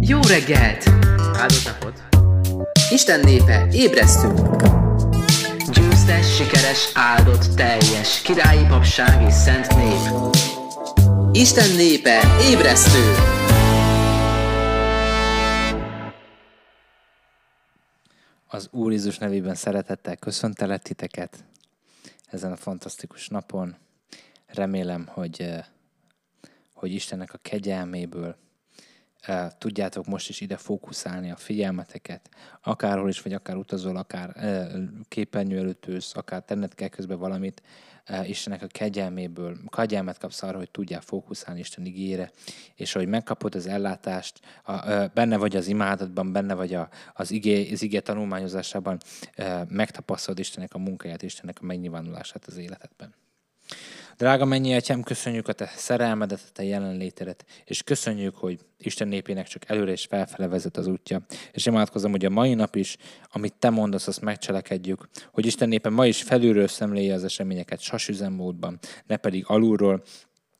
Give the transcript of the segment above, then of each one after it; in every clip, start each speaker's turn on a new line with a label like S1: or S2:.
S1: Jó reggelt! Áldott napot! Isten népe, ébresztünk! Győztes, sikeres, áldott, teljes, királyi papság és szent nép. Isten népe, ébresztő! Az Úr Jézus nevében szeretettel köszöntelek titeket ezen a fantasztikus napon. Remélem, hogy, eh, hogy Istennek a kegyelméből, tudjátok most is ide fókuszálni a figyelmeteket, akárhol is vagy, akár utazol, akár képernyő előtt ülsz, akár tenned kell közben valamit, Istennek a kegyelméből, kegyelmet kapsz arra, hogy tudjál fókuszálni Isten igére, és hogy megkapod az ellátást, a, a, benne vagy az imádatban, benne vagy a, az, igé, az igé tanulmányozásában, megtapasztalod Istennek a munkáját, Istennek a megnyilvánulását az életedben. Drága mennyi atyám, köszönjük a te szerelmedet, a te jelenlétedet, és köszönjük, hogy Isten népének csak előre és felfele vezet az útja. És imádkozom, hogy a mai nap is, amit te mondasz, azt megcselekedjük, hogy Isten népe ma is felülről szemléje az eseményeket sasüzemmódban, ne pedig alulról,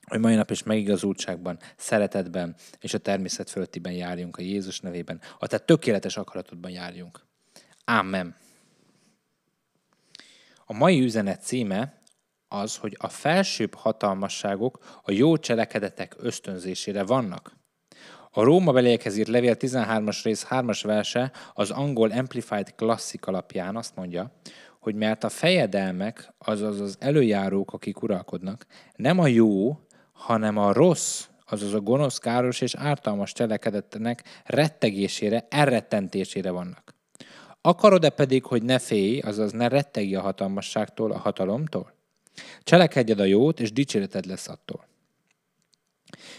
S1: hogy mai nap is megigazultságban, szeretetben és a természet fölöttiben járjunk a Jézus nevében, a te tökéletes akaratodban járjunk. Amen. A mai üzenet címe az, hogy a felsőbb hatalmasságok a jó cselekedetek ösztönzésére vannak. A Róma beliekhez írt levél 13-as rész 3-as verse az angol Amplified Classic alapján azt mondja, hogy mert a fejedelmek, azaz az előjárók, akik uralkodnak, nem a jó, hanem a rossz, azaz a gonosz, káros és ártalmas cselekedetnek rettegésére, elrettentésére vannak. Akarod-e pedig, hogy ne félj, azaz ne rettegj a hatalmasságtól, a hatalomtól? Cselekedjed a jót, és dicséreted lesz attól.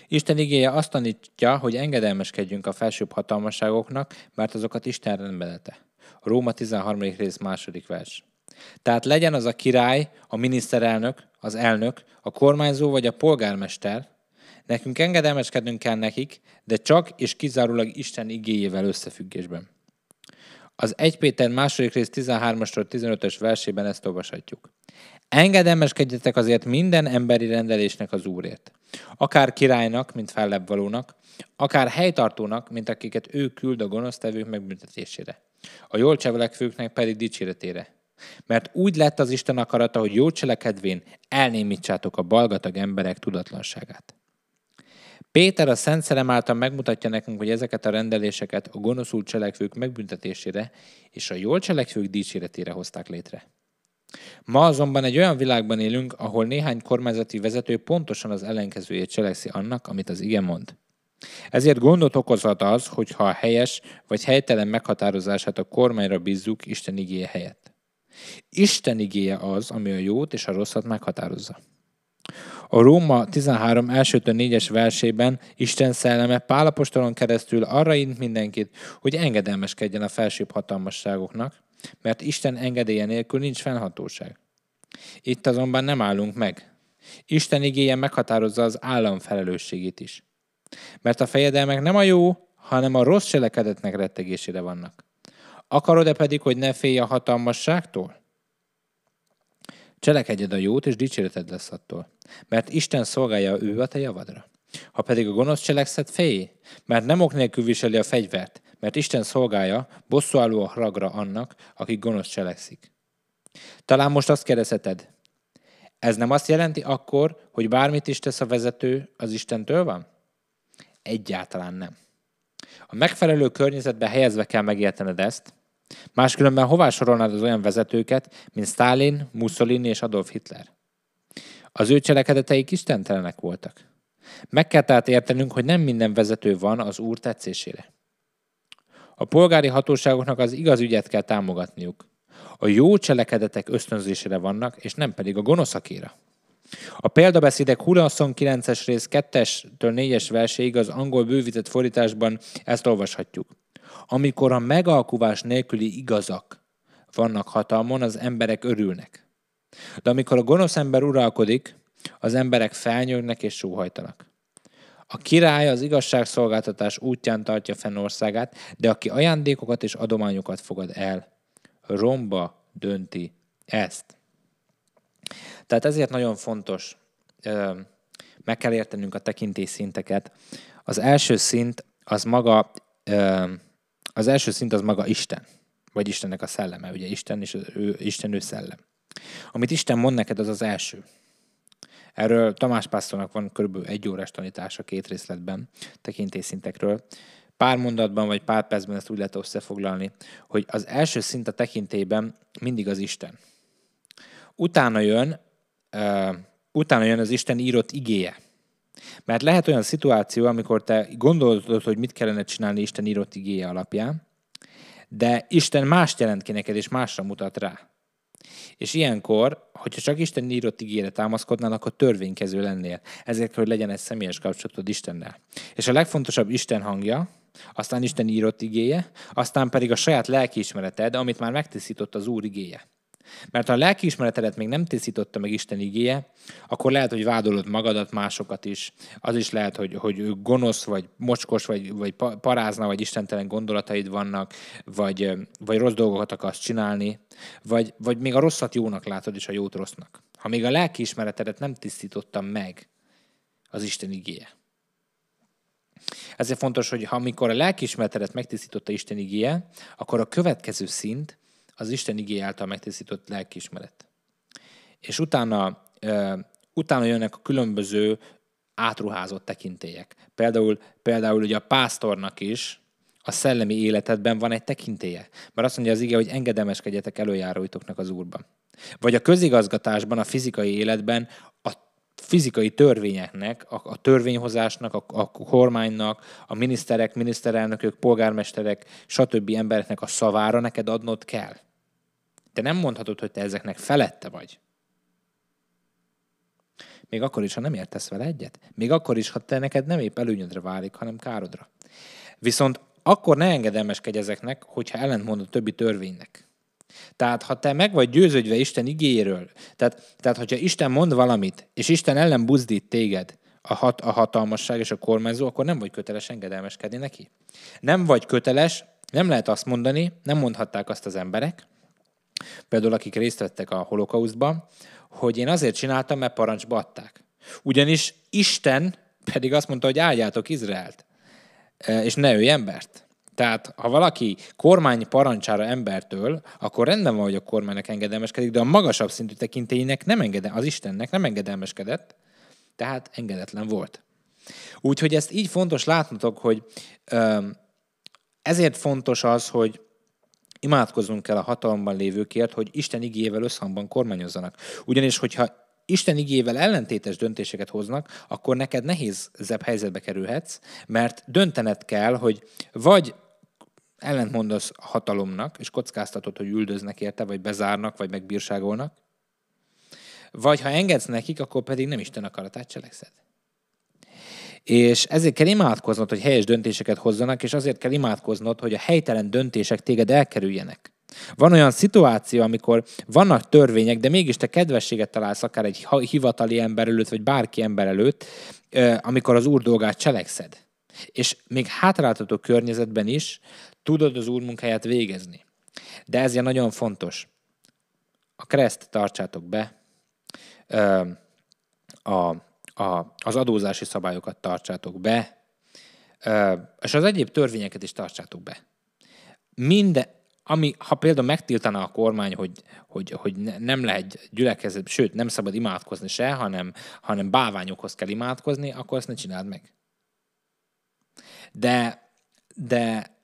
S1: Isten igéje azt tanítja, hogy engedelmeskedjünk a felsőbb hatalmaságoknak, mert azokat Isten rendelete. Róma 13. rész második vers. Tehát legyen az a király, a miniszterelnök, az elnök, a kormányzó vagy a polgármester, nekünk engedelmeskednünk kell nekik, de csak és kizárólag Isten igéjével összefüggésben. Az 1 Péter második rész 13 15-ös versében ezt olvashatjuk. Engedelmeskedjetek azért minden emberi rendelésnek az Úrért. Akár királynak, mint fellebbvalónak, akár helytartónak, mint akiket ő küld a gonosztevők megbüntetésére. A jól cselekvőknek pedig dicséretére. Mert úgy lett az Isten akarata, hogy jó cselekedvén elnémítsátok a balgatag emberek tudatlanságát. Péter a Szent Szerem által megmutatja nekünk, hogy ezeket a rendeléseket a gonoszul cselekvők megbüntetésére és a jól cselekvők dicséretére hozták létre. Ma azonban egy olyan világban élünk, ahol néhány kormányzati vezető pontosan az ellenkezőjét cselekszi annak, amit az igen mond. Ezért gondot okozhat az, hogyha a helyes vagy helytelen meghatározását a kormányra bízzuk Isten igéje helyett. Isten igéje az, ami a jót és a rosszat meghatározza. A Róma 13 elsőtől 4-es versében Isten szelleme pálapostalon keresztül arra int mindenkit, hogy engedelmeskedjen a felsőbb hatalmasságoknak, mert Isten engedélye nélkül nincs fennhatóság. Itt azonban nem állunk meg. Isten igéje meghatározza az állam felelősségét is. Mert a fejedelmek nem a jó, hanem a rossz cselekedetnek rettegésére vannak. Akarod-e pedig, hogy ne félj a hatalmasságtól? Cselekedjed a jót, és dicséreted lesz attól, mert Isten szolgálja ő a te javadra. Ha pedig a gonosz cselekszed, félj, mert nem ok nélkül viseli a fegyvert, mert Isten szolgája bosszúálló a haragra annak, aki gonosz cselekszik. Talán most azt kérdezheted, ez nem azt jelenti akkor, hogy bármit is tesz a vezető, az Istentől van? Egyáltalán nem. A megfelelő környezetbe helyezve kell megértened ezt, máskülönben hová sorolnád az olyan vezetőket, mint Stalin, Mussolini és Adolf Hitler? Az ő cselekedeteik istentelenek voltak. Meg kell tehát értenünk, hogy nem minden vezető van az Úr tetszésére. A polgári hatóságoknak az igaz ügyet kell támogatniuk. A jó cselekedetek ösztönzésére vannak, és nem pedig a gonoszakéra. A példabeszédek 29-es rész 2-től 4-es verséig az angol bővített fordításban ezt olvashatjuk. Amikor a megalkuvás nélküli igazak vannak hatalmon, az emberek örülnek. De amikor a gonosz ember uralkodik, az emberek felnyögnek és sóhajtanak. A király az igazságszolgáltatás útján tartja fenn országát, de aki ajándékokat és adományokat fogad el, romba dönti ezt. Tehát ezért nagyon fontos, meg kell értenünk a tekintés szinteket. Az első szint az maga, az első szint az maga Isten, vagy Istennek a szelleme, ugye Isten és ő, Isten ő szellem. Amit Isten mond neked, az az első. Erről Tamás Pásztornak van kb. egy órás tanítása két részletben tekintélyszintekről. Pár mondatban vagy pár percben ezt úgy lehet összefoglalni, hogy az első szint a tekintélyben mindig az Isten. Utána jön, uh, utána jön az Isten írott igéje. Mert lehet olyan szituáció, amikor te gondolod, hogy mit kellene csinálni Isten írott igéje alapján, de Isten mást jelent ki neked, és másra mutat rá. És ilyenkor, hogyha csak Isten írott ígére támaszkodnál, akkor törvénykező lennél. Ezért kell, hogy legyen egy személyes kapcsolatod Istennel. És a legfontosabb Isten hangja, aztán Isten írott igéje, aztán pedig a saját lelkiismereted, amit már megtisztított az Úr igéje. Mert ha a lelkiismeretedet még nem tisztította meg Isten igéje, akkor lehet, hogy vádolod magadat, másokat is. Az is lehet, hogy, hogy gonosz, vagy mocskos, vagy, vagy parázna, vagy istentelen gondolataid vannak, vagy, vagy rossz dolgokat akarsz csinálni, vagy, vagy még a rosszat jónak látod, és a jót rossznak. Ha még a lelkiismeretedet nem tisztította meg az Isten igéje. Ezért fontos, hogy ha amikor a lelkiismeretedet megtisztította Isten igéje, akkor a következő szint az Isten igény által megtisztított lelkiismeret. És utána, utána jönnek a különböző átruházott tekintélyek. Például, például ugye a pásztornak is a szellemi életedben van egy tekintélye. Mert azt mondja az ige, hogy engedemeskedjetek előjáróitoknak az Úrban. Vagy a közigazgatásban, a fizikai életben a fizikai törvényeknek, a, a törvényhozásnak, a, a kormánynak, a miniszterek, miniszterelnökök, polgármesterek, stb. embereknek a szavára neked adnod kell. Te nem mondhatod, hogy te ezeknek felette vagy. Még akkor is, ha nem értesz vele egyet. Még akkor is, ha te neked nem épp előnyödre válik, hanem károdra. Viszont akkor ne engedelmeskedj ezeknek, hogyha ellentmond a többi törvénynek. Tehát, ha te meg vagy győződve Isten igéről, tehát, tehát hogyha Isten mond valamit, és Isten ellen buzdít téged, a, hat, a hatalmasság és a kormányzó, akkor nem vagy köteles engedelmeskedni neki. Nem vagy köteles, nem lehet azt mondani, nem mondhatták azt az emberek, például akik részt vettek a holokauszban, hogy én azért csináltam, mert parancsba adták. Ugyanis Isten pedig azt mondta, hogy áldjátok Izraelt, e, és ne ő embert. Tehát ha valaki kormány parancsára embertől, akkor rendben van, hogy a kormánynak engedelmeskedik, de a magasabb szintű tekintélynek nem engedem az Istennek nem engedelmeskedett, tehát engedetlen volt. Úgyhogy ezt így fontos látnotok, hogy ezért fontos az, hogy Imádkozunk kell a hatalomban lévőkért, hogy Isten igével összhangban kormányozzanak. Ugyanis, hogyha Isten igével ellentétes döntéseket hoznak, akkor neked nehéz helyzetbe kerülhetsz, mert döntened kell, hogy vagy ellentmondasz hatalomnak, és kockáztatod, hogy üldöznek érte, vagy bezárnak, vagy megbírságolnak, vagy ha engedsz nekik, akkor pedig nem Isten akaratát cselekszed. És ezért kell imádkoznod, hogy helyes döntéseket hozzanak, és azért kell imádkoznod, hogy a helytelen döntések téged elkerüljenek. Van olyan szituáció, amikor vannak törvények, de mégis te kedvességet találsz akár egy hivatali ember előtt, vagy bárki ember előtt, amikor az úr dolgát cselekszed. És még hátráltató környezetben is tudod az úr munkáját végezni. De ez ilyen nagyon fontos. A kereszt tartsátok be, a a, az adózási szabályokat tartsátok be, és az egyéb törvényeket is tartsátok be. Minden, ami, ha például megtiltaná a kormány, hogy, hogy, hogy nem lehet gyülekezet, sőt, nem szabad imádkozni se, hanem, hanem báványokhoz kell imádkozni, akkor ezt ne csináld meg. De, de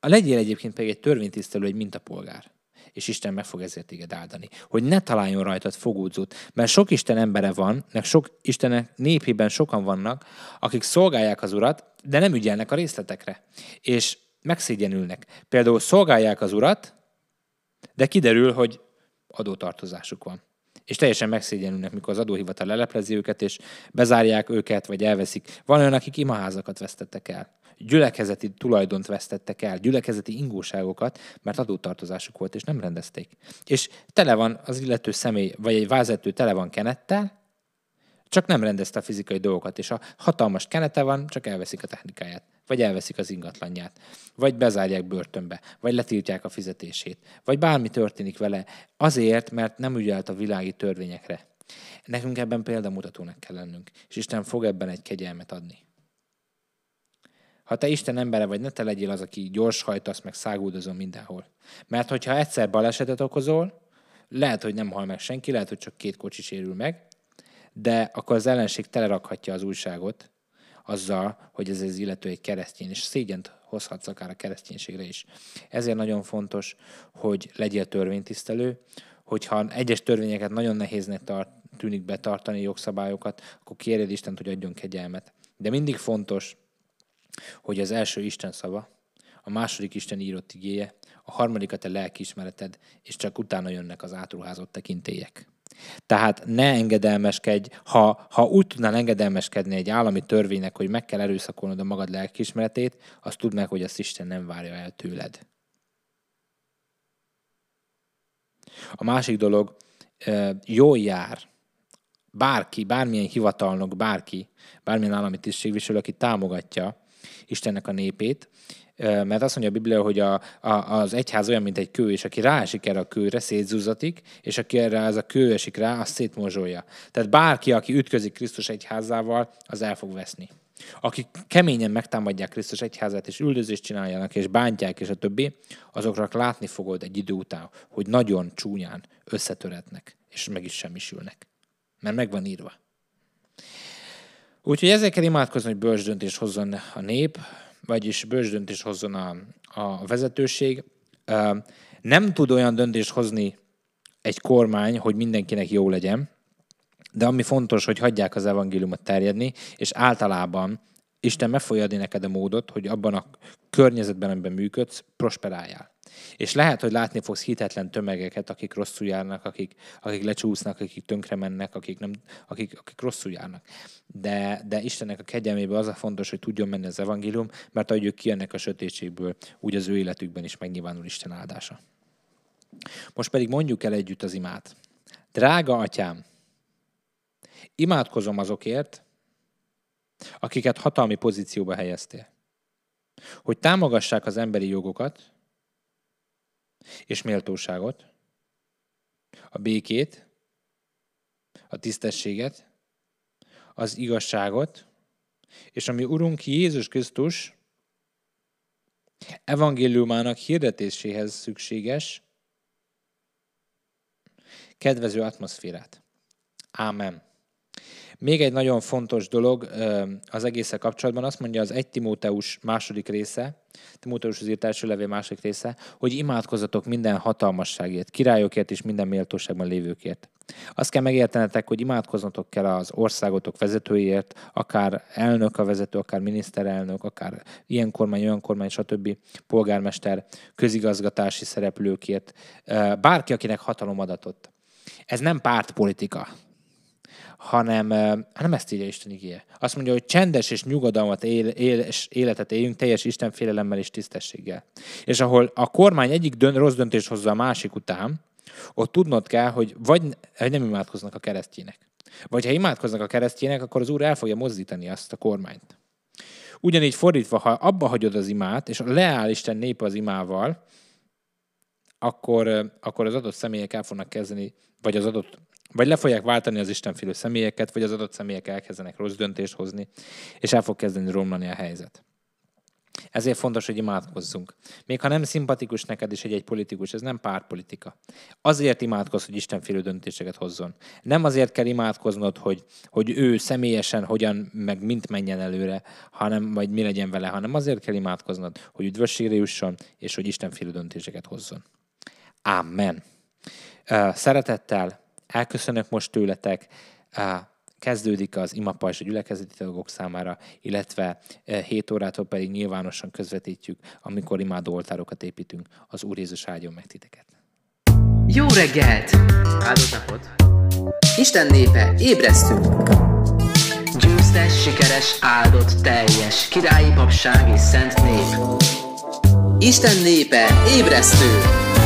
S1: legyél egyébként pedig egy törvénytisztelő, egy mintapolgár és Isten meg fog ezért téged áldani. Hogy ne találjon rajtad fogódzót, mert sok Isten embere van, meg sok Istenek népében sokan vannak, akik szolgálják az Urat, de nem ügyelnek a részletekre, és megszégyenülnek. Például szolgálják az Urat, de kiderül, hogy adótartozásuk van és teljesen megszégyenülnek, mikor az adóhivatal leleplezi őket, és bezárják őket, vagy elveszik. Van olyan, akik imaházakat vesztettek el gyülekezeti tulajdont vesztettek el, gyülekezeti ingóságokat, mert adótartozásuk volt, és nem rendezték. És tele van az illető személy, vagy egy vázető tele van kenettel, csak nem rendezte a fizikai dolgokat, és a hatalmas kenete van, csak elveszik a technikáját, vagy elveszik az ingatlanját, vagy bezárják börtönbe, vagy letiltják a fizetését, vagy bármi történik vele, azért, mert nem ügyelt a világi törvényekre. Nekünk ebben példamutatónak kell lennünk, és Isten fog ebben egy kegyelmet adni. Ha te Isten embere vagy, ne te legyél az, aki gyors hajtasz, meg száguldozol mindenhol. Mert hogyha egyszer balesetet okozol, lehet, hogy nem hal meg senki, lehet, hogy csak két kocsi sérül meg, de akkor az ellenség telerakhatja az újságot azzal, hogy ez az illető egy keresztény, és szégyent hozhatsz akár a kereszténységre is. Ezért nagyon fontos, hogy legyél törvénytisztelő, hogyha egyes törvényeket nagyon nehéznek tart, tűnik betartani jogszabályokat, akkor kérjed Istent, hogy adjon kegyelmet. De mindig fontos, hogy az első Isten szava, a második Isten írott igéje, a harmadik a te lelkiismereted, és csak utána jönnek az átruházott tekintélyek. Tehát ne engedelmeskedj, ha, ha úgy tudnál engedelmeskedni egy állami törvénynek, hogy meg kell erőszakolnod a magad lelkiismeretét, azt tudd meg, hogy azt Isten nem várja el tőled. A másik dolog, jól jár bárki, bármilyen hivatalnok, bárki, bármilyen állami tisztségviselő, aki támogatja Istennek a népét, mert azt mondja a Biblia, hogy a, a, az egyház olyan, mint egy kő, és aki ráesik erre a kőre, szétzúzatik, és aki erre az a kő esik rá, azt szétmozsolja. Tehát bárki, aki ütközik Krisztus egyházával, az el fog veszni. Akik keményen megtámadják Krisztus egyházát, és üldözést csináljanak, és bántják, és a többi, azoknak látni fogod egy idő után, hogy nagyon csúnyán összetöretnek, és meg is semmisülnek. Mert meg van írva. Úgyhogy ezzel kell imádkozni, hogy bölcsdöntést hozzon a nép, vagyis bölcsdöntést hozzon a, a vezetőség. Nem tud olyan döntést hozni egy kormány, hogy mindenkinek jó legyen, de ami fontos, hogy hagyják az evangéliumot terjedni, és általában Isten meg fogja adni neked a módot, hogy abban a környezetben, amiben működsz, prosperáljál. És lehet, hogy látni fogsz hitetlen tömegeket, akik rosszul járnak, akik, akik lecsúsznak, akik tönkre mennek, akik, nem, akik, akik rosszul járnak. De, de Istennek a kegyelmébe az a fontos, hogy tudjon menni az evangélium, mert ahogy ők kijönnek a sötétségből, úgy az ő életükben is megnyilvánul Isten áldása. Most pedig mondjuk el együtt az imát. Drága atyám, imádkozom azokért, akiket hatalmi pozícióba helyeztél, hogy támogassák az emberi jogokat, és méltóságot, a békét, a tisztességet, az igazságot, és ami Urunk Jézus Krisztus evangéliumának hirdetéséhez szükséges, kedvező atmoszférát. Ámen. Még egy nagyon fontos dolog az egésze kapcsolatban, azt mondja az 1 Timóteus második része, Timóteus az írt első levél második része, hogy imádkozatok minden hatalmasságért, királyokért és minden méltóságban lévőkért. Azt kell megértenetek, hogy imádkoznotok kell az országotok vezetőiért, akár elnök a vezető, akár miniszterelnök, akár ilyen kormány, olyan kormány, stb. polgármester, közigazgatási szereplőkért, bárki, akinek hatalom adatott. Ez nem pártpolitika hanem hanem hát ezt írja Isten igéje. Azt mondja, hogy csendes és nyugodalmat él, él, és életet éljünk teljes Isten félelemmel és tisztességgel. És ahol a kormány egyik dön, rossz döntés hozza a másik után, ott tudnod kell, hogy vagy nem imádkoznak a keresztjének. Vagy ha imádkoznak a keresztjének, akkor az Úr el fogja mozdítani azt a kormányt. Ugyanígy fordítva, ha abba hagyod az imát, és leáll Isten népe az imával, akkor, akkor az adott személyek el fognak kezdeni, vagy az adott vagy le fogják váltani az istenfélő személyeket, vagy az adott személyek elkezdenek rossz döntést hozni, és el fog kezdeni romlani a helyzet. Ezért fontos, hogy imádkozzunk. Még ha nem szimpatikus neked is egy-egy politikus, ez nem pártpolitika. Azért imádkozz, hogy Isten félő döntéseket hozzon. Nem azért kell imádkoznod, hogy, hogy ő személyesen hogyan, meg mint menjen előre, hanem vagy mi legyen vele, hanem azért kell imádkoznod, hogy üdvösségre jusson, és hogy Isten félő döntéseket hozzon. Amen. Szeretettel, Elköszönök most tőletek, kezdődik az imapajzs a gyülekezeti tagok számára, illetve 7 e, órától pedig nyilvánosan közvetítjük, amikor imádó oltárokat építünk. Az Úr Jézus áldjon meg titeket! Jó reggelt! Áldott napot! Isten népe, ébresztünk! Győztes, sikeres, áldott, teljes, királyi papság és szent nép. Isten népe, ébresztő!